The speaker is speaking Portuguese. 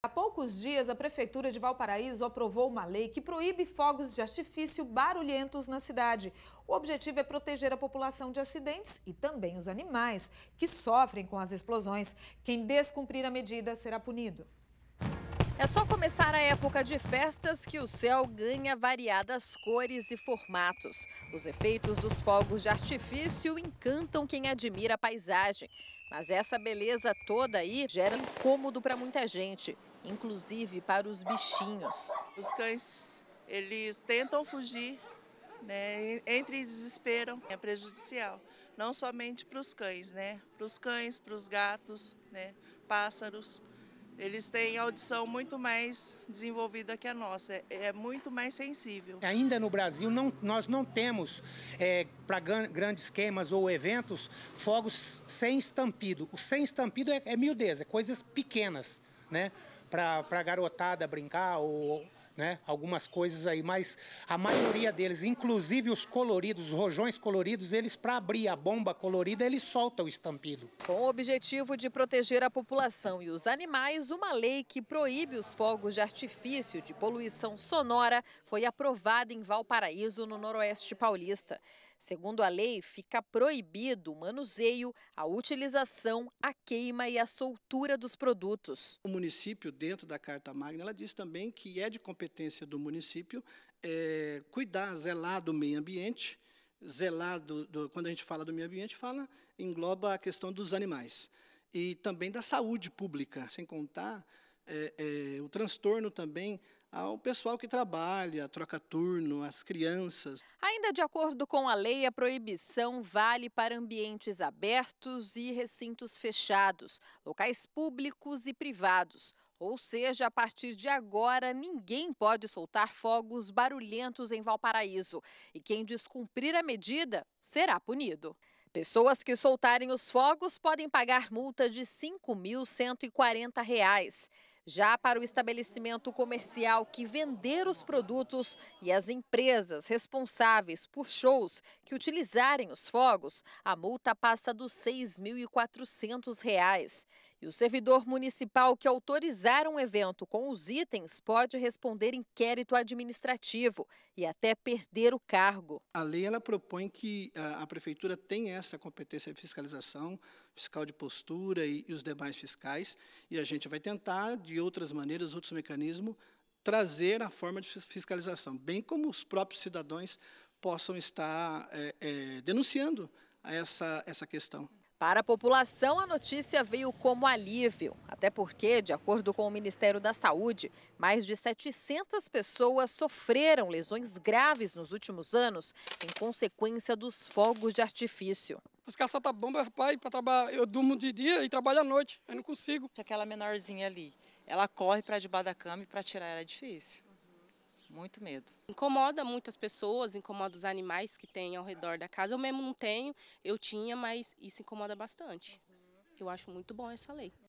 Há poucos dias, a Prefeitura de Valparaíso aprovou uma lei que proíbe fogos de artifício barulhentos na cidade. O objetivo é proteger a população de acidentes e também os animais que sofrem com as explosões. Quem descumprir a medida será punido. É só começar a época de festas que o céu ganha variadas cores e formatos. Os efeitos dos fogos de artifício encantam quem admira a paisagem. Mas essa beleza toda aí gera incômodo para muita gente inclusive para os bichinhos. Os cães, eles tentam fugir, né? Entre e desespero. é prejudicial, não somente para os cães, né? Para os cães, para os gatos, né? Pássaros. Eles têm audição muito mais desenvolvida que a nossa, é, é muito mais sensível. Ainda no Brasil, não, nós não temos, é, para grandes queimas ou eventos, fogos sem estampido. O sem estampido é, é miudeza, é coisas pequenas, né? para a garotada brincar ou né, algumas coisas aí, mas a maioria deles, inclusive os coloridos, os rojões coloridos, eles para abrir a bomba colorida, eles soltam o estampido. Com o objetivo de proteger a população e os animais, uma lei que proíbe os fogos de artifício de poluição sonora foi aprovada em Valparaíso, no Noroeste Paulista. Segundo a lei, fica proibido o manuseio, a utilização, a queima e a soltura dos produtos. O município, dentro da Carta Magna, ela diz também que é de competência do município é, cuidar, zelar do meio ambiente, zelar do, do, quando a gente fala do meio ambiente, fala engloba a questão dos animais e também da saúde pública, sem contar é, é, o transtorno também ao pessoal que trabalha, troca turno, as crianças. Ainda de acordo com a lei, a proibição vale para ambientes abertos e recintos fechados, locais públicos e privados. Ou seja, a partir de agora, ninguém pode soltar fogos barulhentos em Valparaíso. E quem descumprir a medida será punido. Pessoas que soltarem os fogos podem pagar multa de R$ 5.140. Já para o estabelecimento comercial que vender os produtos e as empresas responsáveis por shows que utilizarem os fogos, a multa passa dos R$ 6.400. E o servidor municipal que autorizar um evento com os itens pode responder inquérito administrativo e até perder o cargo. A lei ela propõe que a, ah, a prefeitura tenha essa competência de fiscalização, fiscal de postura e, e os demais fiscais, e a gente vai tentar, de outras maneiras, outros mecanismos, trazer a forma de fiscalização, bem como os próprios cidadãos possam estar é, é, denunciando essa, essa questão. Para a população, a notícia veio como alívio, até porque, de acordo com o Ministério da Saúde, mais de 700 pessoas sofreram lesões graves nos últimos anos em consequência dos fogos de artifício. Os caras soltam bomba, rapaz, para trabalhar. Eu durmo de dia e trabalho à noite, eu não consigo. Aquela menorzinha ali, ela corre para debaixo da cama e para tirar ela é difícil muito medo. Incomoda muitas pessoas, incomoda os animais que tem ao redor da casa. Eu mesmo não tenho, eu tinha, mas isso incomoda bastante. Eu acho muito bom essa lei.